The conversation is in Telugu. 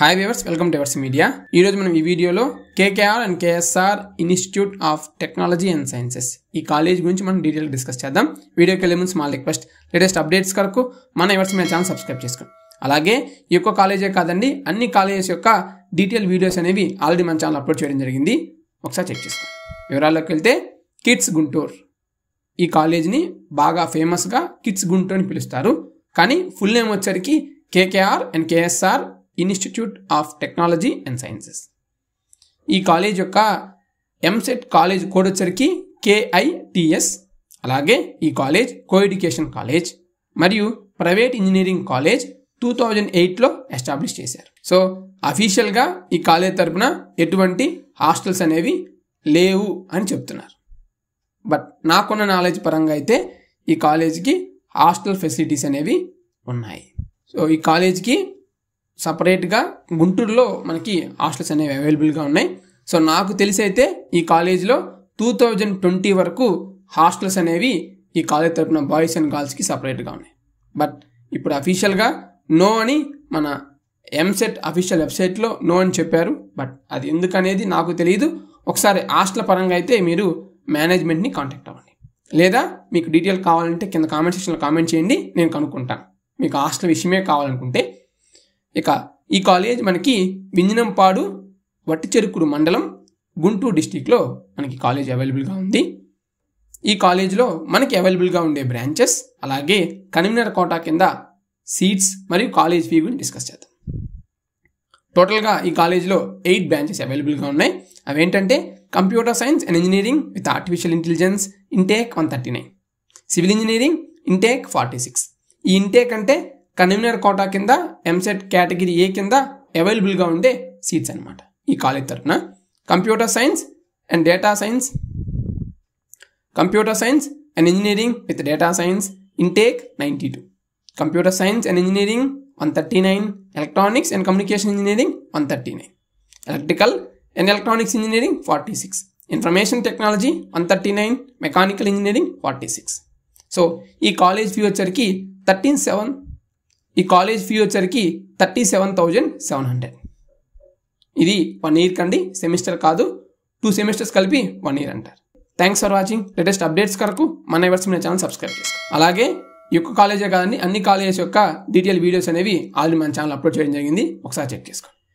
hi viewers welcome to Evers media ఈరోజు మనం ఈ వీడియోలో KKR and KSR institute of technology and sciences ఈ కాలేజ్ గురించి మనం డీటెయిల్ డిస్కస్ చేద్దాం వీడియోకి వెళ్ళే ముందు స్మాల్ రిక్వెస్ట్ లేటెస్ట్ అప్డేట్స్ కొరకు మన ఎవర్స్ మీద ఛానల్ సబ్స్క్రైబ్ చేసుకోండి అలాగే ఈ యొక్క కాలేజే కాదండి అన్ని కాలేజెస్ యొక్క డీటెయిల్ వీడియోస్ అనేవి ఆల్రెడీ మన ఛానల్ అప్లోడ్ చేయడం జరిగింది ఒకసారి చెక్ చేసుకోండి వివరాల్లోకి వెళ్తే కిడ్స్ గుంటూరు ఈ కాలేజ్ని బాగా ఫేమస్గా కిడ్స్ గుంటూరు అని పిలుస్తారు కానీ ఫుల్ నేమ్ వచ్చరికి KKR and KSR institute of technology and sciences ఈ కాలేజ్ యొక్క ఎంసెట్ కాలేజ్ కోడ్ వచ్చరికి కేఐటిఎస్ అలాగే ఈ కాలేజ్ కో ఎడ్యుకేషన్ కాలేజ్ మరియు private engineering college two thousand ఎయిట్లో ఎస్టాబ్లిష్ చేశారు సో అఫీషియల్గా ఈ కాలేజ్ తరపున ఎటువంటి హాస్టల్స్ అనేవి లేవు అని చెప్తున్నారు బట్ నాకున్న నాలెడ్జ్ పరంగా అయితే ఈ కాలేజీకి హాస్టల్ ఫెసిలిటీస్ అనేవి ఉన్నాయి సో ఈ కాలేజీకి సపరేట్గా గుంటూరులో మనకి హాస్టల్స్ అనేవి అవైలబుల్గా ఉన్నాయి సో నాకు తెలిసి అయితే ఈ కాలేజీలో టూ థౌజండ్ ట్వంటీ వరకు హాస్టల్స్ అనేవి ఈ కాలేజ్ తరపున బాయ్స్ అండ్ గర్ల్స్కి సపరేట్గా ఉన్నాయి బట్ ఇప్పుడు అఫీషియల్గా నో అని మన ఎంసెట్ అఫీషియల్ వెబ్సైట్లో నో అని చెప్పారు బట్ అది ఎందుకనేది నాకు తెలియదు ఒకసారి హాస్టల్ పరంగా అయితే మీరు మేనేజ్మెంట్ని కాంటాక్ట్ అవ్వండి లేదా మీకు డీటెయిల్ కావాలంటే కింద కామెంట్ సెక్షన్లో కామెంట్ చేయండి నేను కనుక్కుంటాను మీకు హాస్టల్ విషయమే కావాలనుకుంటే ఇక ఈ కాలేజ్ మనకి వింజనంపాడు వట్టిచెరుకుడు మండలం గుంటూరు డిస్టిక్లో మనకి కాలేజ్ అవైలబుల్గా ఉంది ఈ కాలేజీలో మనకి అవైలబుల్గా ఉండే బ్రాంచెస్ అలాగే కన్వీనర్ కోటా కింద సీట్స్ మరియు కాలేజ్ ఫీ గురించి డిస్కస్ చేద్దాం టోటల్గా ఈ కాలేజీలో ఎయిట్ బ్రాంచెస్ అవైలబుల్గా ఉన్నాయి అవి ఏంటంటే computer science and engineering with artificial intelligence intake one thirty nine civil engineering intake forty six ఈ ఇంటేక్ అంటే కన్వీనర్ కోటా కింద ఎంసెట్ కేటగిరీ ఏ కింద అవైలబుల్గా ఉండే సీట్స్ అనమాట ఈ కాలేజ్ తరఫున computer science and data science computer science and engineering with data science intake ninety two computer science and engineering one thirty nine electronics and communication engineering one thirty nine electrical and electronics engineering forty six information technology one thirty nine mechanical engineering forty six so ఈ కాలేజ్ ఫీ వచ్చరికి థర్టీన్ సెవెన్ ఈ కాలేజ్ ఫీ వచ్చరికి thirty seven thousand seven hundred ఇది వన్ ఇయర్ కండి సెమిస్టర్ కాదు టూ సెమిస్టర్స్ కలిపి వన్ ఇయర్ అంటారు thanks for watching latest updates కొరకు మన ఎవర్స్ మీద ఛానల్ సబ్స్క్రైబ్ చేసుకోండి అలాగే ఎక్కువ యొక్క కాలేజే కాదండి అన్ని కాలేజెస్ యొక్క డీటెయిల్ వీడియోస్ అనేవి ఆల్రెడీ మన ఛానల్ అప్లోడ్ చేయడం జరిగింది ఒకసారి చెక్ చేసుకోండి